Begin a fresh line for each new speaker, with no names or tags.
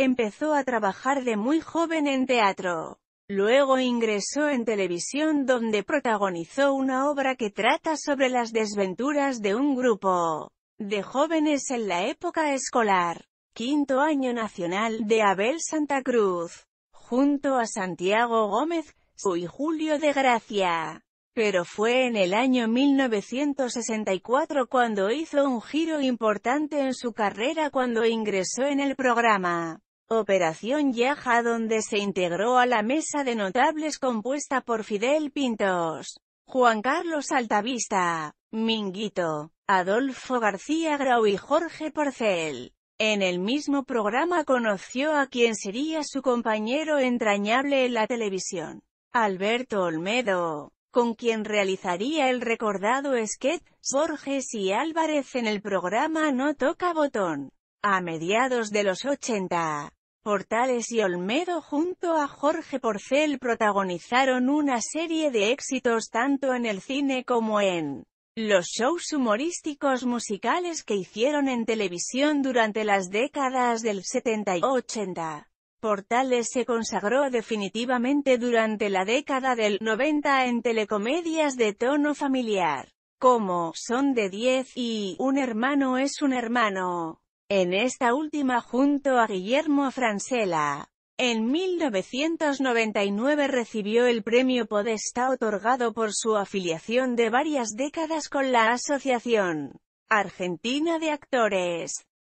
Empezó a trabajar de muy joven en teatro. Luego ingresó en televisión donde protagonizó una obra que trata sobre las desventuras de un grupo de jóvenes en la época escolar. Quinto año nacional de Abel Santa Cruz, junto a Santiago Gómez y Julio de Gracia. Pero fue en el año 1964 cuando hizo un giro importante en su carrera cuando ingresó en el programa Operación Yaja donde se integró a la mesa de notables compuesta por Fidel Pintos, Juan Carlos Altavista, Minguito, Adolfo García Grau y Jorge Porcel. En el mismo programa conoció a quien sería su compañero entrañable en la televisión, Alberto Olmedo, con quien realizaría el recordado sketch, Borges y Álvarez en el programa No Toca Botón. A mediados de los 80, Portales y Olmedo junto a Jorge Porcel protagonizaron una serie de éxitos tanto en el cine como en los shows humorísticos musicales que hicieron en televisión durante las décadas del 70 y 80. Portales se consagró definitivamente durante la década del 90 en telecomedias de tono familiar, como Son de 10 y Un hermano es un hermano en esta última junto a Guillermo Francela, En 1999 recibió el premio Podesta otorgado por su afiliación de varias décadas con la Asociación Argentina de Actores.